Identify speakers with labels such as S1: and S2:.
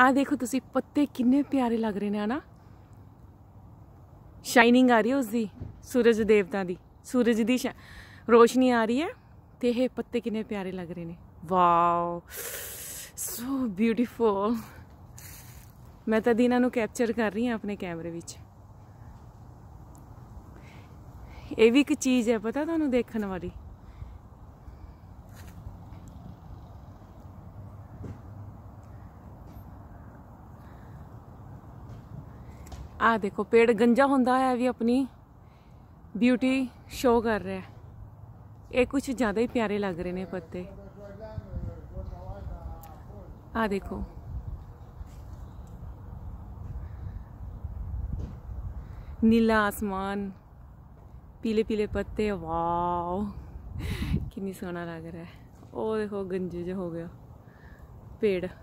S1: ਆ ਦੇਖੋ ਤੁਸੀਂ ਪੱਤੇ ਕਿੰਨੇ ਪਿਆਰੇ ਲੱਗ ਰਹੇ ਨੇ ਹਨਾ ਸ਼ਾਈਨਿੰਗ ਆ ਰਹੀ ਹੈ ਉਸ ਦੀ ਸੂਰਜ ਦੇਵਤਾ ਦੀ ਸੂਰਜ ਦੀ ਰੋਸ਼ਨੀ ਆ ਰਹੀ ਹੈ ਤੇ ਇਹ ਪੱਤੇ ਕਿੰਨੇ ਪਿਆਰੇ ਲੱਗ ਰਹੇ ਨੇ ਵਾਓ ਸੋ ਬਿਊਟੀਫੁਲ ਮੈਂ ਤਾਂ ਦਿਨਾਂ ਨੂੰ ਕੈਪਚਰ ਕਰ ਰਹੀ ਹਾਂ ਆਪਣੇ ਕੈਮਰੇ ਵਿੱਚ ਇਹ ਵੀ ਇੱਕ ਚੀਜ਼ ਹੈ ਪਤਾ ਤੁਹਾਨੂੰ ਦੇਖਣ ਵਾਲੀ ਆ ਦੇਖੋ ਪੇੜ ਗੰਜਾ ਹੁੰਦਾ ਹੋਇਆ ਵੀ ਆਪਣੀ ਬਿਊਟੀ ਸ਼ੋ ਕਰ ਰਿਹਾ ਹੈ ਇਹ ਕੁਝ ਜ਼ਿਆਦਾ ਹੀ ਪਿਆਰੇ ਲੱਗ ਰਹੇ ਨੇ ਪੱਤੇ ਆ ਦੇਖੋ नीला आसमान पीले पीले पत्ते वाओ कितनी सोना लग रहा है ओ देखो गंजे जो हो गया पेड़